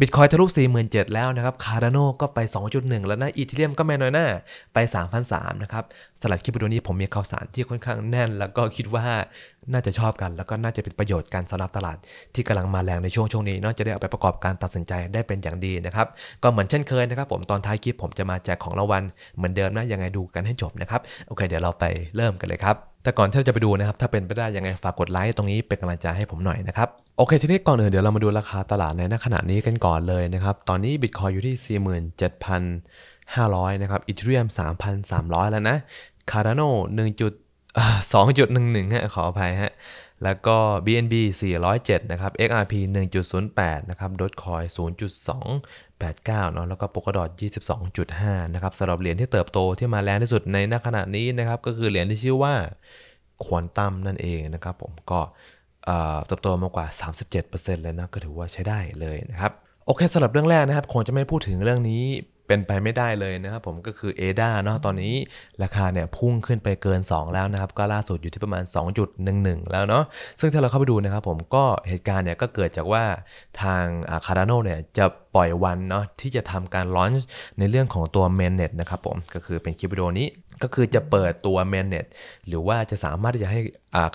บิตคอยทะลุ47,000แล้วนะครับคาร์ดานก็ไป 2.1 แล้วนะอีเทเรียมก็แม่น้อยหน้า ไป3,003 นะครับสำหรับคลิปวิดีโอนี้ผมมีข่าวสารที่ค่อนข้างแน่น แล้วก็คิดว่าน่าจะชอบกัน แล้วก็น่าจะเป็นประโยชน์การสำหรับตลาด ที่กำลังมาแรงในช่วงช่วงนี้เนาะจะได้เอาไปประกอบการตัดสินใจได้เป็นอย่างดีนะครับ ก็เหมือนเช่นเคยนะครับผมตอนท้ายคลิปผมจะมาแจกของรางวัลเหมือนเดิมนะ ยังไงดูกันให้จบนะครับ โอเค เดี๋ยวเราไปเริ่มกันเลยครับแต่ก่อนที่เราจะไปดูนะครับ ถ้าเป็นไปได้ยังไงฝากกดไลค์ตรงนี้เป็นกำลังใจให้ผมหน่อยนะครับโอเค ทีนี้ก่อนอื่น เดี๋ยวเรามาดูราคาตลาดในณขณะนี้กันก่อนเลยนะครับ ตอนนี้บิตคอยอยู่ที่ 47,500 นะครับอีเทเรียม 3,300 แล้วนะคาร์ดหนโน1.2.11ฮะขออภัยฮะแล้วก็ BNB 407 นะครับ XRP 1.08 นะครับ Dogecoin 0.289เนาะแล้วก็ิบสองจุด22.5 นะครับสำหรับเหรียญที่เติบโตที่มาแรงที่สุดในณขณะนี้นะครับ ก็คือเหรียญที่ชื่อว่าควอนตัมนั่นเองนะครับผมก็เติบโตมากกว่า 37%เลยนะก็ถือว่าใช้ได้เลยนะครับ โอเคสำหรับเรื่องแรกนะครับคงจะไม่พูดถึงเรื่องนี้เป็นไปไม่ได้เลยนะครับผมก็คือ ADA เนาะตอนนี้ราคาเนี่ยพุ่งขึ้นไปเกิน 2 แล้วนะครับ ก็ล่าสุดอยู่ที่ประมาณ 2.11 แล้วเนาะซึ่งถ้าเราเข้าไปดูนะครับผมก็เหตุการณ์เนี่ยก็เกิดจากว่าทางคาร์ดานเนี่ยจะปล่อยวันเนาะที่จะทำการลอนช์ในเรื่องของตัว m a n n e t นะครับผมก็คือเป็นคลิปวิดีโอนี้ก็คือจะเปิดตัว m a n a g หรือว่าจะสามารถที่จะให้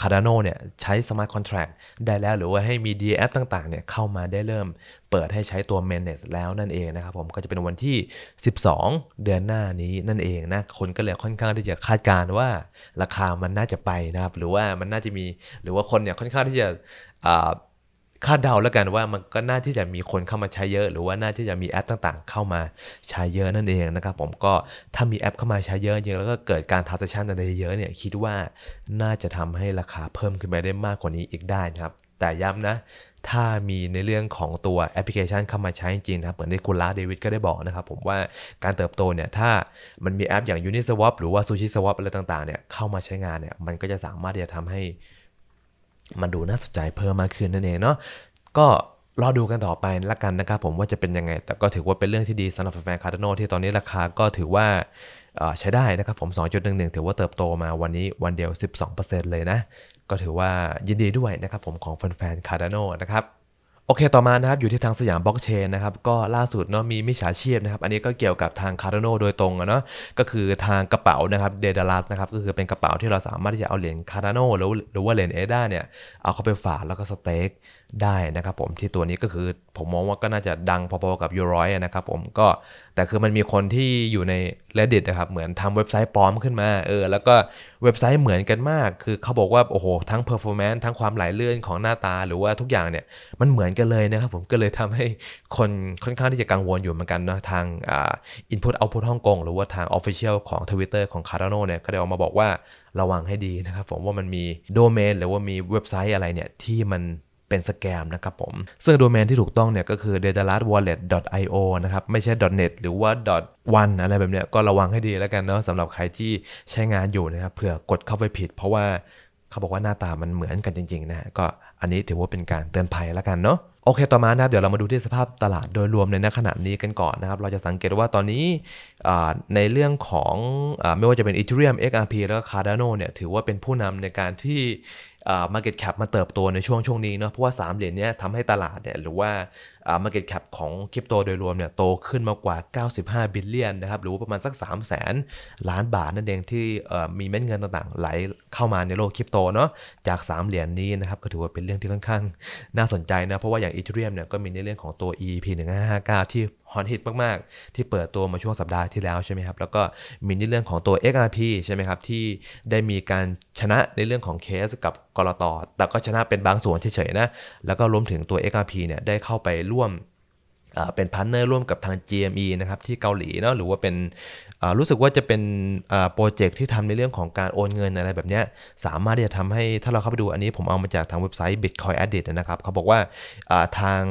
Cardano เนี่ยใช้ Smart Contract ได้แล้ว หรือว่าให้มี DApp ต่างๆ เนี่ยเข้ามาได้เริ่มเปิดให้ใช้ตัว m a n a g แล้วนั่นเองนะครับผมก็จะเป็นวันที่ 12 เดือนหน้านี้นั่นเองนะ คนก็เลยค่อนข้างที่จะคาดการณ์ว่าราคามันน่าจะไปนะครับ หรือว่ามันน่าจะมีหรือว่าคนเนี่ยค่อนข้างที่จะคาดเดาแล้วกันว่ามันก็น่าที่จะมีคนเข้ามาใช้เยอะ หรือว่าน่าที่จะมีแอปต่างๆ เข้ามาใช้เยอะนั่นเองนะครับผมก็ถ้ามีแอปเข้ามาใช้เยอะจริงแล้วก็เกิดการทานซัชันอะไรเยอะเนี่ย คิดว่าน่าจะทำให้ราคาเพิ่มขึ้นไปได้มากกว่านี้อีกได้นะครับแต่ย้ำนะถ้ามีในเรื่องของตัวแอปพลิเคชันเข้ามาใช้จริงนะครับเหมือนที่คุณลาเดวิดก็ได้บอกนะครับผมว่าการเติบโตเนี่ยถ้ามันมีแอปอย่าง Uniswap หรือว่า SushiSwap อะไรต่างๆเนี่ยเข้ามาใช้งานเนี่ยมันก็จะสามารถที่จะทำให้มันดูน่าสนใจเพิ่มมากขึ้นนั่นเองเนาะก็ รอดูกันต่อไปละกันนะครับผมว่าจะเป็นยังไง แต่ก็ถือว่าเป็นเรื่องที่ดีสำหรับแฟนคาร์ดโนที่ตอนนี้ราคาก็ถือว่าใช้ได้นะครับผม2.11ถือว่าเติบโตมาวันนี้วันเดียว 12%เลยนะ ก็ถือว่ายินดีด้วยนะครับผมของแฟนๆคาร์ดโนนะครับโอเค ต่อมา นะครับ อยู่ที่ทางสยามบล็อกเชน นะครับ ก็ล่าสุด เนาะมีมิจฉาชีพนะครับ อันนี้ก็เกี่ยวกับทาง คาร์โนโดยตรงเนาะก็คือทางกระเป๋า นะครับ เดดาลัสนะครับ ก็คือเป็นกระเป๋าที่เราสามารถ ที่จะเอา เหรียญ คาร์โนหรือ หรือว่า เหรียญ เอด้าเนี่ย เอาเข้าไปฝาก แล้วก็ สเต็กได้นะครับผม ที่ตัวนี้ก็คือผม มองว่า ก็น่าจะดัง พอๆ กับ ยูโรนะครับผม ก็แต่คือมันมีคนที่อยู่ใน reddit นะครับเหมือนทำเว็บไซต์ปลอมขึ้นมาเออแล้วก็เว็บไซต์เหมือนกันมาก คือเขาบอกว่าโอ้โหทั้ง performance ทั้งความไหลเลื่อนของหน้าตา หรือว่าทุกอย่างเนี่ยมันเหมือนกันเลยนะครับผมก็เลยทำให้คนค่อนข้างที่จะกังวลอยู่เหมือนกันนะทางอ่า input output ฮ่องกงหรือว่าทาง official ของ Twitter ของ Cardano เนี่ย ก็ได้ออกมาบอกว่าระวังให้ดีนะครับผมว่ามันมีโดเมนหรือว่ามีเว็บไซต์อะไรเนี่ยที่มันเป็นสแกมนะครับผม ซึ่งโดเมนที่ถูกต้องเนี่ยก็คือ d a t a l a s wallet io นะครับ ไม่ใช่ .net หรือว่า .one อะไรแบบเนี้ย ก็ระวังให้ดีแล้วกันเนาะสำหรับใครที่ใช้งานอยู่นะครับ เผื่อกดเข้าไปผิด เพราะว่าเขาบอกว่าหน้าตามันเหมือนกันจริงๆนะก็อันนี้ถือว่าเป็นการเตือนภัยแล้วกันเนาะ โอเค ต่อมานะครับ เดี๋ยวเรามาดูที่สภาพตลาดโดยรวมในขณะนี้กันก่อนนะครับ เราจะสังเกตว่าตอนนี้ในเรื่องของอไม่ว่าจะเป็น Ethereum XRP แล้วก็ Cardano เนี่ย ถือว่าเป็นผู้นำในการที่มาร์เก็ตแคปมาเติบโตในช่วงช่วงนี้เนาะเพราะว่า3เหรียญเนี้ยทำให้ตลาดเนี่ยหรือว่า market cap ของคริปโตโดยรวมเนี่ยโตขึ้นมากว่า 95 บิลเลียนนะครับหรือประมาณสัก 3 0 0แสนล้านบาทนั่นเองที่มีเม็ดเงินต่างๆ ไหลเข้ามาในโลกคริปโตเนาะจาก 3 เหรียญนี้นะครับก็ถือว่าเป็นเรื่องที่ค่อนข้างน่าสนใจนะเพราะว่าอย่างอีเทเรียมเนี่ยก็มีในเรื่องของตัว EP 1559 ที่ฮอนฮิตมากๆ ที่เปิดตัวมาช่วงสัปดาห์ที่แล้วใช่ไหมครับแล้วก็มีในเรื่องของตัว XRP ใช่ไหมครับที่ได้มีการชนะในเรื่องของเคสกับกรตแต่ก็ชนะเป็นบางส่วนเฉยๆนะแล้วก็รวมถึงตัว XRP เนี่ยได้เข้าไปร่ววมเป็นพาร์เนอร์ร่วมกับทาง GME นะครับที่เกาหลีเนาะหรือว่าเป็นรู้สึกว่าจะเป็นโปรเจกต์ที่ทำในเรื่องของการโอนเงินอะไรแบบนี้สามารถที่จะทำให้ถ้าเราเข้าไปดูอันนี้ ผมเอามาจากทางเว็บไซต์ Bitcoin Addit นะครับ เขาบอกว่าทาง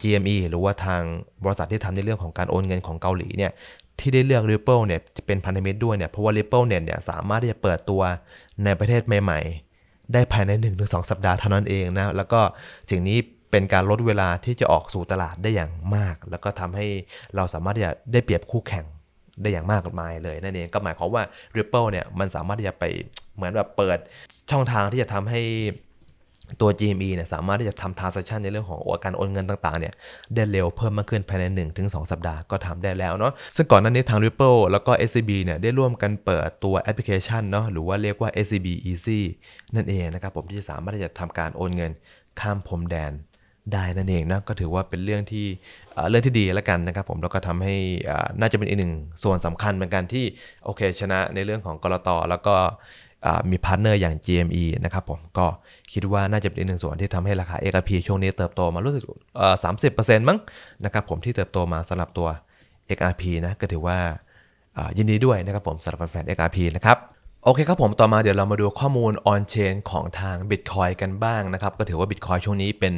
GME หรือว่าทางบริษัทที่ทำในเรื่องของการโอนเงินของเกาหลีเนี่ยที่ได้เลือก Ripple เนี่ยเป็นพันธมิตรด้วยเนี่ยเพราะว่า Ripple เนี่ยเนี่ยสามารถที่จะเปิดตัวในประเทศใหม่ๆ ได้ภายใน1-2สัปดาห์เท่านั้นเองนะแล้วก็สิ่งนี้เป็นการลดเวลาที่จะออกสู่ตลาดได้อย่างมาก แล้วก็ทำให้เราสามารถที่จะได้เปรียบคู่แข่งได้อย่างมากมายเลย นั่นเอง ก็หมายความว่า Ripple เนี่ยมันสามารถที่จะไปเหมือนแบบเปิดช่องทางที่จะทำให้ตัว GME เนี่ยสามารถที่จะทำ transaction ในเรื่องของอการโอนเงินต่างๆเนี่ยได้เร็วเพิ่มมากขึ้นภายใน 1-2สสัปดาห์ก็ทำได้แล้วเนาะ ซึ่งก่อนหน้านี้ทาง Ripple แล้วก็ SCB เนี่ยได้ร่วมกันเปิดตัวแอปพลิเคชันเนาะหรือว่าเรียกว่า SCB Easy นั่นเองนะครับผมที่จะสามารถที่จะทำการโอนเงินข้ามพรมแดนได้นั่นเองนะก็ถือว่าเป็นเรื่องที่เรื่องที่ดีแล้วกันนะครับผมแล้วก็ทำให้น่าจะเป็นอีกหนึ่งส่วนสำคัญเหมือนกันที่โอเคชนะในเรื่องของกรตแล้วก็มีพาร์ทเนอร์อย่าง GME นะครับผมก็คิดว่าน่าจะเป็นอีกหนึ่งส่วนที่ทำให้ราคา XRP ช่วงนี้เติบโตมารู้สึกสามสิบเปอร์เซ็นต์มั้งนะครับผมที่เติบโตมาสำหรับตัว XRP นะก็ถือว่ายินดีด้วยนะครับผมสำหรับแฟน XRP นะครับโอเคครับผมต่อมาเดี๋ยวเรามาดูข้อมูลออนเชนของทาง Bitcoin กันบ้างนะครับก็ถือว่า Bitcoin ช่วงนี้เป็น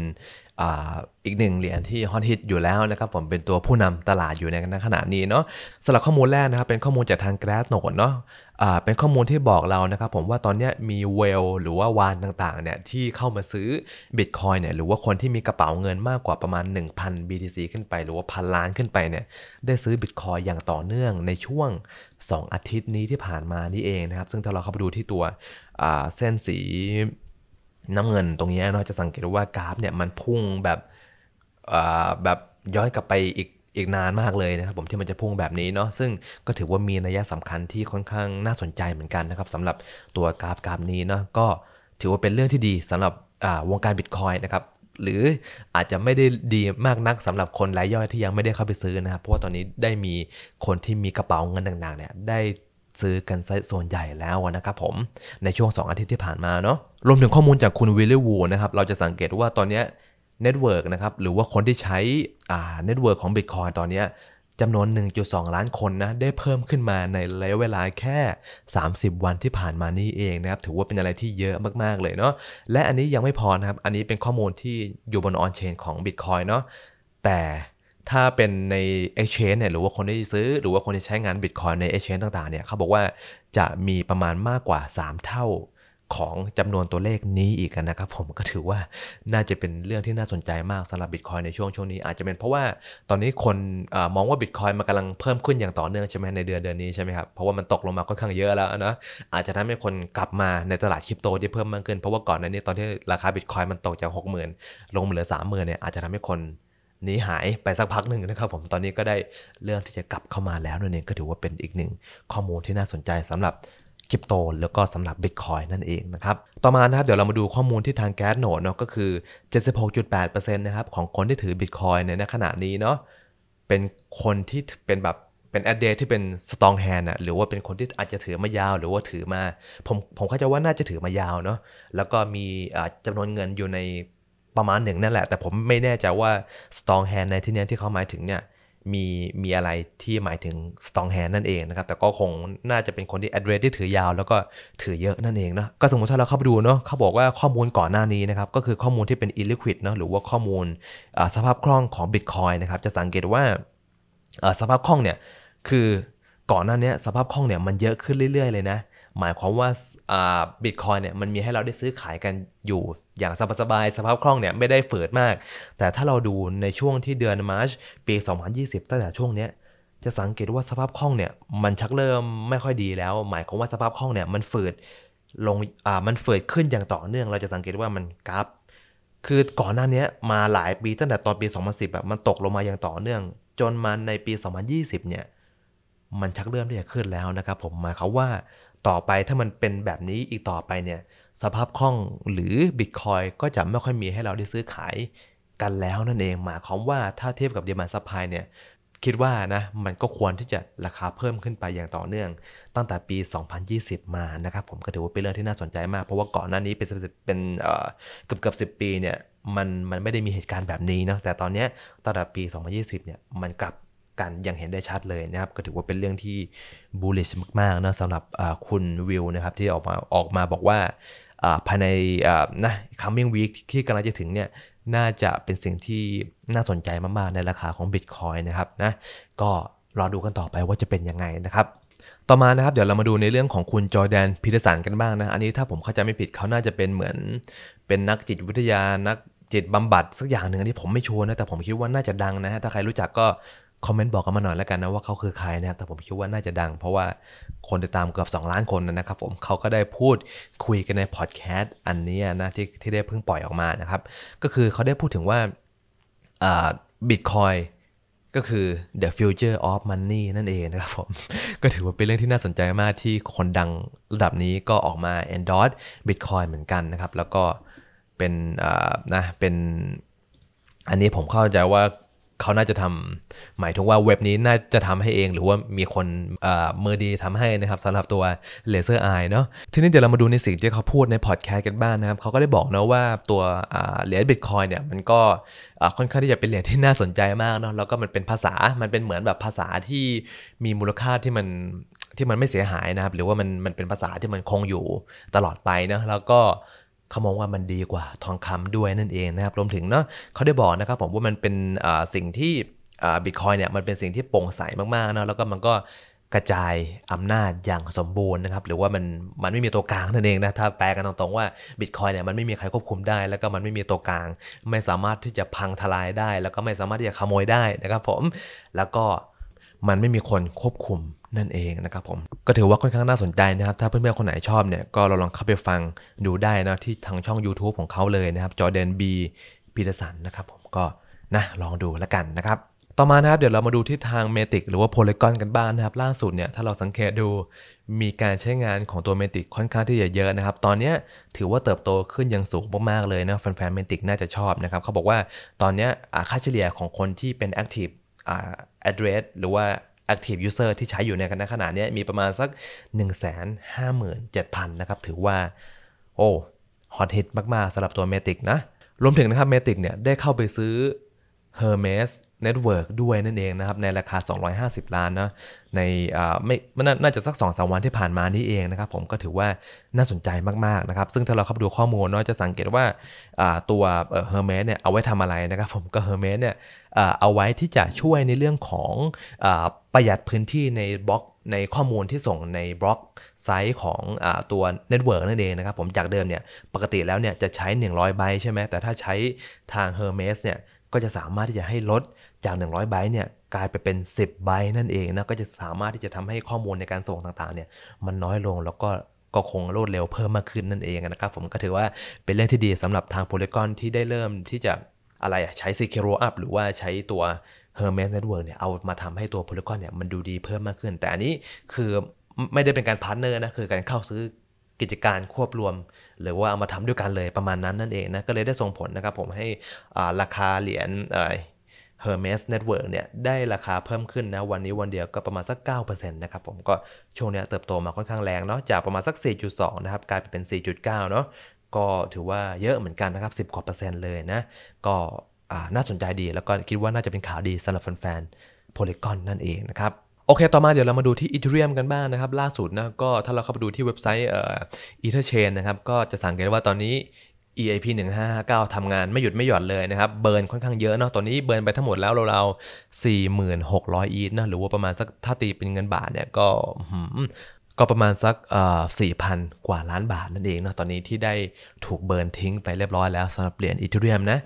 อีกหนึ่งเหรียญที่ฮอตฮิตอยู่แล้วนะครับผมเป็นตัวผู้นำตลาดอยู่ในขณะนี้เนาะสำหรับข้อมูลแรกนะครับเป็นข้อมูลจากทางแกรสโนดเนาะเป็นข้อมูลที่บอกเรานะครับผมว่าตอนนี้มีเวลหรือว่าวานต่างๆเนี่ย ที่เข้ามาซื้อบิตคอยเนี่ยหรือว่าคนที่มีกระเป๋าเงินมากกว่าประมาณ 1,000 BTC ขึ้นไป หรือว่าพันล้านขึ้นไปเนี่ยได้ซื้อบิตคอยอย่างต่อเนื่อง ในช่วง 2อาทิตย์นี้ที่ผ่านมานี่เองนะครับซึ่งถ้าเราเข้าไปดูที่ตัวเส้นสีน้ำเงินตรงนี้เราจะสังเกตว่ากราฟเนี่ยมันพุ่งแบบแบบย้อนกลับไปอีกอีกนานมากเลยนะครับผมที่มันจะพุ่งแบบนี้เนาะซึ่งก็ถือว่ามีนัยสำคัญที่ค่อนข้างน่าสนใจเหมือนกันนะครับสำหรับตัวกราฟกราฟนี้เนาะก็ถือว่าเป็นเรื่องที่ดีสำหรับวงการบิตคอยนะครับหรืออาจจะไม่ได้ดีมากนักสำหรับคนรายย่อยที่ยังไม่ได้เข้าไปซื้อนะครับเพราะว่าตอนนี้ได้มีคนที่มีกระเป๋าเงินต่างๆเนี่ยได้ซื้อกันซส่วนใหญ่แล้วนะครับผม ในช่วง 2 อาทิตย์ที่ผ่านมาเนาะรวมถึงข้อมูลจากคุณวิลลี่วูนะครับเราจะสังเกตว่าตอนนี้เน็ตเวิร์กนะครับหรือว่าคนที่ใช้เน็ตเวิร์กของ Bitcoin ตอนนี้จำนวน 1.2 ล้านคนนะได้เพิ่มขึ้นมาในระยะเวลาแค่ 30 วันที่ผ่านมานี่เองนะครับ ถือว่าเป็นอะไรที่เยอะมากๆเลยเนาะและอันนี้ยังไม่พอนะครับ อันนี้เป็นข้อมูลที่อยู่บนออนเชนของ Bitcoin เนาะแต่ถ้าเป็นใน exchange เนี่ยหรือว่าคนที่ซื้อหรือว่าคนที่ใช้งาน Bitcoin ใน exchange ต่าง ๆเนี่ยเขาบอกว่าจะมีประมาณมากกว่า 3 เท่าของจำนวนตัวเลขนี้อีกนะครับ ผมก็ถือว่าน่าจะเป็นเรื่องที่น่าสนใจมากสำหรับ Bitcoin ในช่วงช่วงนี้อาจจะเป็นเพราะว่าตอนนี้คนอมองว่า Bitcoin มันกำลังเพิ่มขึ้นอย่างต่อเนื่องใช่ไหมในเดือนเดือนนี้ใช่ไหมครับเพราะว่ามันตกลงมาค่อนข้างเยอะแล้วนะอาจจะทำให้คนกลับมาในตลาดคริปโตที่เพิ่มมากขึ้นเพราะว่าก่อนหน้านี้ตอนที่ราคา Bitcoin มันตกจาก 60,000 ลงเหลือ 30,000เนี่ยอาจจะทาให้คนหนีหายไปสักพักหนึ่งนะครับผมตอนนี้ก็ได้เรื่องที่จะกลับเข้ามาแล้วนั่นเองก็ถือว่าเป็นอีกหนึ่ง ข้อมูลที่น่าสนใจสำหรับคริปโตแล้วก็สำหรับบิตคอยนั่นเองนะครับต่อมานะครับเดี๋ยวเรามาดูข้อมูลที่ทางแก๊สโหนดเนาะก็คือ 76.8%นะครับของคนที่ถือบิตคอยในขณะนี้เนาะเป็นคนที่เป็นแบบเป็นแอดเดย์ที่เป็นสตองแฮนด์อะหรือว่าเป็นคนที่อาจจะถือมายาว หรือว่าถือมาผมผมเข้าใจว่าน่าจะถือมายาวเนาะแล้วก็มีจำนวนเงินอยู่ในประมาณหนึ่งนั่นแหละ แต่ผมไม่แน่ใจว่า strong hand ในที่นี้ที่เขาหมายถึงเนี่ยมีมีอะไรที่หมายถึง strong hand นั่นเองนะครับแต่ก็คงน่าจะเป็นคนที่ address ที่ถือยาว แล้วก็ถือเยอะนั่นเองนะก็สมมติถ้าเราเข้าไปดูเนาะเขาบอกว่าข้อมูลก่อนหน้านี้นะครับก็คือข้อมูลที่เป็น illiquid เนาะหรือว่าข้อมูลสภาพคล่องของ bitcoin นะครับจะสังเกตว่าสภาพคล่องเนี่ยคือก่อนหน้านี้สภาพคล่องเนี่ยมันเยอะขึ้นเรื่อยๆเลยนะหมายความว่าบิตคอยเนี่ยมันมีให้เราได้ซื้อขายกันอยู่อย่างสบายๆสภาพคล่องเนี่ยไม่ได้เฟิดมาก แต่ถ้าเราดูในช่วงที่เดือนมาร์ชปี 2020 ตั้งแต่ช่วงเนี้ยจะสังเกตว่าสภาพคล่องเนี่ยมันชักเริ่มไม่ค่อยดีแล้ว หมายความว่าสภาพคล่องเนี่ยมันเฟืดลง อ่า มันเฟืดขึ้นอย่างต่อเนื่อง เราจะสังเกตว่ามันกราฟ คือก่อนหน้านี้มาหลายปีตั้งแต่ตอนปี 2010แบบมันตกลงมาอย่างต่อเนื่อง จนมาในปี 2020 เนี่ยมันชักเริ่มที่จะขึ้นแล้วนะครับ ผมหมายความว่าต่อไปถ้ามันเป็นแบบนี้อีกต่อไปเนี่ยสภาพคล่องหรือบิตคอยก็จะไม่ค่อยมีให้เราได้ซื้อขายกันแล้วนั่นเองหมายความว่าถ้าเทียบกับดดมนซัพพลายเนี่ยคิดว่านะมันก็ควรที่จะราคาเพิ่มขึ้นไปอย่างต่อเนื่อง ตั้งแต่ปี 2020 มานะครับผมก็ถือว่าเป็นเรื่องที่น่าสนใจมาก เพราะว่าก่อนหน้านี้เป็นเป็นเกือบเกือบสิปีเนี่ยมันมันไม่ได้มีเหตุการณ์แบบนี้นะแต่ตอนนี้ตั้งแต่ปี 2020เนี่ยมันกลับกันอย่างเห็นได้ชัดเลยนะครับ ก็ถือว่าเป็นเรื่องที่บูลลิชมากๆนะสำหรับคุณวิวนะครับ ที่ออกมาออกมาบอกว่าภายในนะคัมมิ่งวีคที่กำลังจะถึงเนี่ยน่าจะเป็นสิ่งที่น่าสนใจมาก ๆ ในราคาของ Bitcoin นะครับนะก็รอดูกันต่อไปว่าจะเป็นยังไงนะครับ ต่อมานะครับเดี๋ยวเรามาดูในเรื่องของคุณจอแดนพีเทสันกันบ้างนะ อันนี้ถ้าผมเข้าใจไม่ผิดเขาน่าจะเป็นเหมือน เป็นนักจิตวิทยานักจิตบำบัดสักอย่างหนึ่งที่ผมไม่ชัวร์นะแต่ผมคิดว่าน่าจะดังนะฮะถ้าใครรู้จักก็คอมเมนต์ บอกกันมาหน่อยแล้วกันนะว่าเขาคือใครนะครับแต่ผมคิดว่าน่าจะดังเพราะว่าคนติดตามเกือบ 2 ล้านคนนะครับผมเขาก็ได้พูดคุยกันในพอดแคสต์อันนี้นะที่ที่ได้เพิ่งปล่อยออกมานะครับ ก็คือเขาได้พูดถึงว่าบิตคอยก็คือ the future of money นั่นเองนะครับผม ก็ถือว่าเป็นเรื่องที่น่าสนใจมากที่คนดังระดับนี้ก็ออกมา endorse bitcoin เหมือนกันนะครับแล้วก็เป็นนะเป็น อันนี้ผมเข้าใจว่าเขาน่าจะทำหมายถึงว่าเว็บนี้น่าจะทำให้เอง หรือว่ามีคนเมือดีทำให้นะครับสำหรับตัวเลเซอร์อเนาะทีนี้เดี๋ยวเรามาดูในสิ่งที่เขาพูดในพอดแคสต์กันบ้างนนะครับ เขาก็ได้บอกนะว่าตัวเหรียญบิตคอยเนี่ยมันก็ค่อนข้างที่จะเป็นเหรียญที่น่าสนใจมากเนาะแล้วก็มันเป็นภาษา มันเป็นเหมือนแบบภาษาที่มีมูลค่าที่มันที่มันไม่เสียหายนะครับ หรือว่ามันมันเป็นภาษาที่มันคงอยู่ตลอดไปนะแล้วก็เขามองว่ามันดีกว่าทองคำด้วยนั่นเองนะครับรวมถึงเนาะเขาได้บอกนะครับผมว่ามันเป็นสิ่งที่บิตคอยเนี่ยมันเป็นสิ่งที่โปร่งใสมากๆเนะแล้วก็มันก็กระจายอำนาจอย่างสมบูรณ์นะครับ หรือว่ามันมันไม่มีตัวกลางนั่นเองนะถ้าแปลกันตรงๆว่าบิตคอยเนี่ยมันไม่มีใครควบคุมได้ แล้วก็มันไม่มีตัวกลางไม่สามารถที่จะพังทลายได้ แล้วก็ไม่สามารถที่จะขโมยได้นะครับ ผมแล้วก็มันไม่มีคนควบคุมนั่นเองนะครับผมก็ถือว่าค่อนข้างน่าสนใจนะครับ ถ้าเพื่อนๆ คนไหนชอบเนี่ยก็เราลองเข้าไปฟังดูได้นะที่ทางช่อง YouTube ของเขาเลยนะครับจอแดนบีพีเตอร์สันนะครับผมก็นะลองดูแล้วกันนะครับ ต่อมานะครับเดี๋ยวเรามาดูที่ทางเมติกหรือว่าโพลีกอนกันบ้างนนะครับ ล่าสุดเนี่ยถ้าเราสังเกตดูมีการใช้งานของตัวเมติกค่อนข้างที่จะเยอะนะครับตอนนี้ถือว่าเติบโตขึ้นอย่างสูงมากๆเลยนะแฟนๆเมติกน่าจะชอบนะครับเขาบอกว่าตอนนี้ค่าเฉลี่ยของคนที่เป็นแอคทีฟ address หรือว่า active user ที่ใช้อยู่ในขณะนี้มีประมาณสัก 157,000 นะครับถือว่าโอ้ฮอตฮิตมากๆสำหรับตัว Matic นะ รวมถึงนะครับ Matic เนี่ยได้เข้าไปซื้อ Hermes Network ด้วยนั่นเองนะครับ ในราคา 250 ล้านนะในไม่มันน่าจะสัก2อสวันที่ผ่านมานี่เองนะครับ ผมก็ถือว่าน่าสนใจมาก ๆ นะครับ ซึ่งถ้าเราเข้าไปดูข้อมูลเนาะจะสังเกตว่าตัวเฮอร์เมสเนี่ยเอาไว้ทำอะไรนะครับ ผมก็เฮอร์เมสเนี่ยเอาไว้ที่จะช่วยในเรื่องของประหยัดพื้นที่ในบล็อก ในข้อมูลที่ส่งในบล็อกไซต์ของอตัวเน็ตเวิร์กนั่นเองนะครับ ผมจากเดิมเนี่ยปกติแล้วเนี่ยจะใช้100ใบใช่ไหมแต่ถ้าใช้ทางเฮอร์เมสเนี่ยก็จะสามารถที่จะให้ลดจาก 100ไบต์เนี่ยกลายไปเป็น 10ไบต์นั่นเองนะก็จะสามารถที่จะทำให้ข้อมูลในการส่งต่างๆเนี่ยมันน้อยลงแล้วก็ก็คงรวดเร็วเพิ่มมากขึ้นนั่นเองนะครับ ผมก็ถือว่าเป็นเรื่องที่ดีสำหรับทางโพลีกอนที่ได้เริ่มที่จะอะไรอะใช้ Secure Up หรือว่าใช้ตัว Hermes Network เนี่ยเอามาทำให้ตัวโพลีกอนเนี่ยมันดูดีเพิ่มมากขึ้น แต่อันนี้คือไม่ได้เป็นการพาร์ทเนอร์นะคือการเข้าซื้อกิจการควบรวมหรือว่าเอามาทำด้วยกันเลยประมาณนั้นนั่นเองนะก็เลยได้ส่งผลนะครับ ผมให้ราคาเหรียญเฮอร์เมสเน็ตเวิร์กเนี่ยได้ราคาเพิ่มขึ้นนะวันนี้วันเดียวก็ประมาณสัก 9%นะครับ ผมก็ช่วงนี้เติบโตมาค่อนข้างแรงเนาะจากประมาณสัก 4.2นะครับกลายเป็น 4.9เนาะก็ถือว่าเยอะเหมือนกันนะครับ10กว่าเปอร์เซ็นต์เลยนะก็น่าสนใจดีแล้วก็คิดว่าน่าจะเป็นข่าวดีสำหรับแฟนๆโพลิกอนนั่นเองนะครับโอเค ต่อมา เดี๋ยวเรา มาดูที่อีเทเรียมกันบ้างนะครับ ล่าสุดนะ ก็ถ้าเราเข้าไปดูที่เว็บไซต์เอ่ออีเทอร์เชนนะครับ ก็จะสังเกตว่าตอนนี้ EIP 1559ทำงานไม่หยุดไม่หย่อนเลยนะครับ เบิร์นค่อนข้างเยอะเนาะ ตอนนี้เบิร์นไปทั้งหมดแล้วเราๆ 4,600 อีทนะหรือว่าประมาณสักถ้าตีเป็นเงินบาทเนี่ยก็ก็ประมาณสักสี่พันกว่าล้านบาทนั่นเองเนาะ ตอนนี้ที่ได้ถูกเบิร์นทิ้ง ไปเรียบร้อยแล้วสำหรับเหรียญอีเทเรียมนะ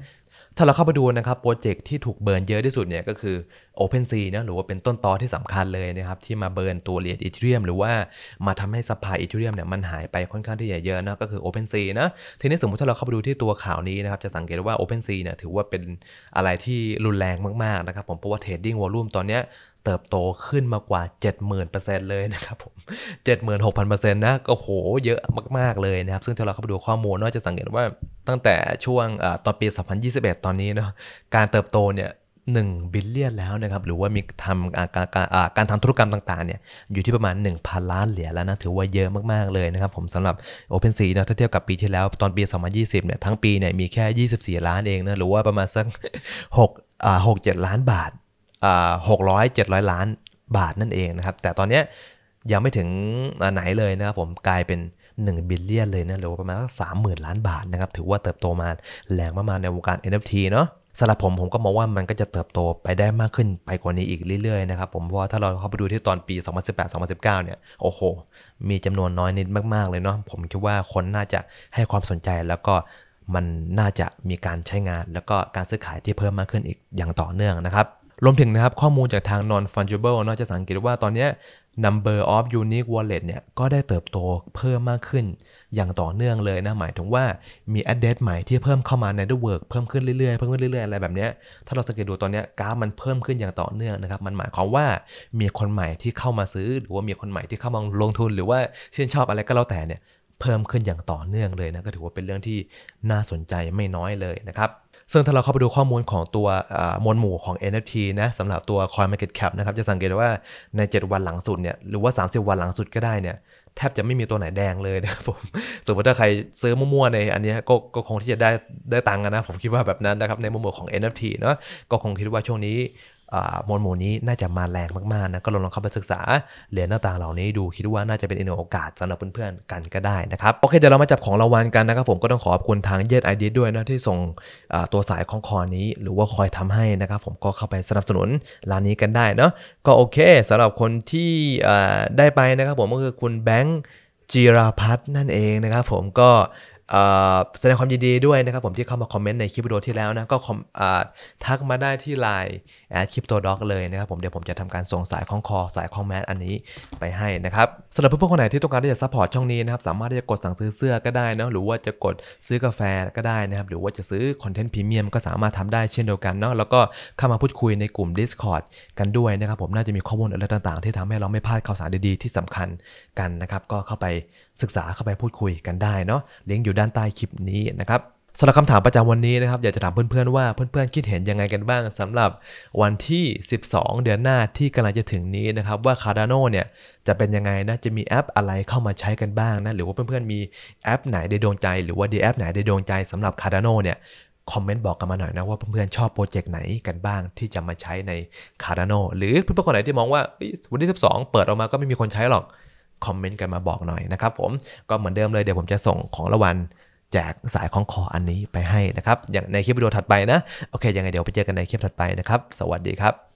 ถ้าเราเข้าไปดูนะครับโปรเจกต์ที่ถูกเบิร์นเยอะที่สุดเนี่ยก็คือ OpenSea นะหรือว่าเป็นต้นตอที่สำคัญเลยนะครับที่มาเบิร์นตัวเหรียญอีททเรียมหรือว่ามาทำให้สปายอีททเรียมเนี่ยมันหายไปค่อนข้างที่จะเยอะนะก็คือ OpenSea นะทีนี้สมมติถ้าเราเข้าไปดูที่ตัวข่าวนี้นะครับจะสังเกตว่า OpenSea เนี่ยถือว่าเป็นอะไรที่รุนแรงมากๆนะครับผมเพราะว่าเทรดดิ้งวอลุ่มตอนเนี้ยเติบโตขึ้นมากว่า 70,000%เลยนะครับผม76,000%นะก็โหเยอะมาก ๆเลยนะครับซึ่งถ้าเราเข้าไปดูข้อมูลน่าจะสังเกตว่าตั้งแต่ช่วงตอนปี 2021 ตอนนี้เนาะการเติบโตเนี่ยหนึ่งบิลเลียนแล้วนะครับ หรือว่ามีทำการการการทำธุรกรรมต่างๆ เนี่ย อยู่ที่ประมาณ 1,000 ล้านเหรียญแล้วนะ ถือว่าเยอะมากๆเลยนะครับ ผมสำหรับ Open ซีนะถ้าเทียบกับปีที่แล้ว ตอนปี 2020 เนี่ยทั้งปีเนี่ยมีแค่ 24 ล้านเองนะ หรือว่าประมาณสัก6อ่า6-7 ล้านบาทอ่า600-700 ล้านบาทนั่นเองนะครับ แต่ตอนเนี้ยยังไม่ถึงไหนเลยนะครับผมกลายเป็น1บิลเลียนเลยนะหรือว่าประมาณสัสามหมื่นล้านบาทนะครับถือว่าเติบโตมาแรงมากๆในวงการ NFT เนาะสำหรับผมผมก็มองว่ามันก็จะเติบโตไปได้มากขึ้นไปกว่านี้อีกเรื่อยๆนะครับผมเพราะว่าถ้าเราเข้าไปดูที่ตอนปี 2018-2019เนี่ยโอ้โหมีจำนวนน้อยนิดมากๆเลยเนาะผมคิดว่าคนน่าจะให้ความสนใจแล้วก็มันน่าจะมีการใช้งานแล้วก็การซื้อขายที่เพิ่มมากขึ้นอีกอย่างต่อเนื่องนะครับรวมถึงนะครับข้อมูลจากทาง non fungible นอกจะสังเกตว่าตอนนี้ Number of Unique Wallet เนี่ยก็ได้เติบโตเพิ่มมากขึ้น อย่างต่อเนื่องเลยนะหมายถึงว่ามี address ใหม่ที่เพิ่มเข้ามาใน network เพิ่มขึ้นเรื่อยๆเพิ่มขึ้นเรื่อยๆอะไรแบบนี้ถ้าเราสังเกตดูตอนนี้กราฟมันเพิ่มขึ้นอย่างต่อเนื่องนะครับมันหมายความว่ามีคนใหม่ที่เข้ามาซื้อหรือว่ามีคนใหม่ที่เข้ามาลงทุนหรือว่าชื่นชอบอะไรก็แล้วแต่เนี่ย เพิ่มขึ้นอย่างต่อเนื่องเลยนะก็ถือว่าเป็นเรื่องที่น่าสนใจไม่น้อยเลยนะครับซึ่งถ้าเราเข้าไปดูข้อมูลของตัวมวลหมู่ของ NFT นะสำหรับตัว Coin Market Cap นะครับจะสังเกตว่าใน 7 วันหลังสุดเนี่ยหรือว่า 30 วันหลังสุดก็ได้เนี่ยแทบจะไม่มีตัวไหนแดงเลยนะครับผมสมมติถ้าใครซื้อมั่วๆในอันนี้ก็ก็คงที่จะได้ได้ตังค์นะ ผมคิดว่าแบบนั้นนะครับในมุมมองของ NFT เนาะก็คงคิดว่าช่วงนี้มวลหมู่นี้น่าจะมาแรงมากๆนะก็ลองลองเข้าไปศึกษาเหรียญหต่างาเหล่านี้ดูคิดว่าน่าจะเป็นอีกหนึ่งโอกาสสำหรับเพื่อนๆกันก็ได้นะครับโอเคเดี๋ยวเรามาจับของรางวัลกันนะครับ ผมก็ต้องขอบคุณทางเยสไอเดียด้วยนะที่ส่งตัวสายของคอนี้หรือว่าคอยทำให้นะครับผมก็เข้าไปสนับสนุนร้านนี้กันได้เนาะก็โอเคสำหรับคนที่ได้ไปนะครับ ผมก็คือคุณแบงค์จีราพัฒนั่นเองนะครับผมก็แสดงความยินดีด้วยนะครับผมที่เข้ามาคอมเมนต์ในคลิปวิดีโอที่แล้วนะก็ทักมาได้ที่ไลน์แอดคริปโตด็อกเลยนะครับผมเดี๋ยวผมจะทำการส่งสายของคอสายของแมสอันนี้ไปให้นะครับสำหรับเพื่อนๆคนไหนที่ต้องการที่จะซัพพอร์ตช่องนี้นะครับสามารถที่จะกดสั่งซื้อเสื้อก็ได้นะหรือว่าจะกดซื้อกาแฟก็ได้นะครับหรือว่าจะซื้อคอนเทนต์พรีเมียมก็สามารถทำได้เช่นเดียวกันเนาะแล้วก็เข้ามาพูดคุยในกลุ่ม Discord กันด้วยนะครับผมน่าจะมีข้อมูลอะไรต่างๆ ที่ทำให้เราไม่พลาดข่าวสารดีๆที่สำคัญกันนะครับ ก็เข้าไปศึกษาเข้าไปพูดคุยกันได้เนาะลิงก์อยู่ด้านใต้คลิปนี้นะครับสำหรับคำถามประจำวันนี้นะครับอยากจะถามเพื่อนๆว่า เพื่อนๆคิดเห็นยังไงกันบ้างสำหรับวันที่ 12 เดือนหน้าที่กำลังจะถึงนี้นะครับว่า Cardano เนี่ยจะเป็นยังไงนะจะมีแอปอะไรเข้ามาใช้กันบ้างนะหรือว่าเพื่อนๆมีแอปไหนได้ดวงใจ หรือว่าดีแอปไหนได้ดวงใจสำหรับ Cardano เนี่ยคอมเมนต์บอกกันมาหน่อยนะว่าเพื่อนๆชอบโปรเจกต์ไหนกันบ้าง ที่จะมาใช้ใน Cardano หรือเพื่อนๆคนไหนที่มองว่าวันที่ 12 เปิดออกมาก็ไม่มีคนใช้หรอกคอมเมนต์กันมาบอกหน่อยนะครับผมก็เหมือนเดิมเลยเดี๋ยวผมจะส่งของละวันจากสายของคออันนี้ไปให้นะครับอย่างในคลิปวิดีโอถัดไปนะโอเค ยังไงเดี๋ยวไปเจอกันในคลิปถัดไปนะครับสวัสดีครับ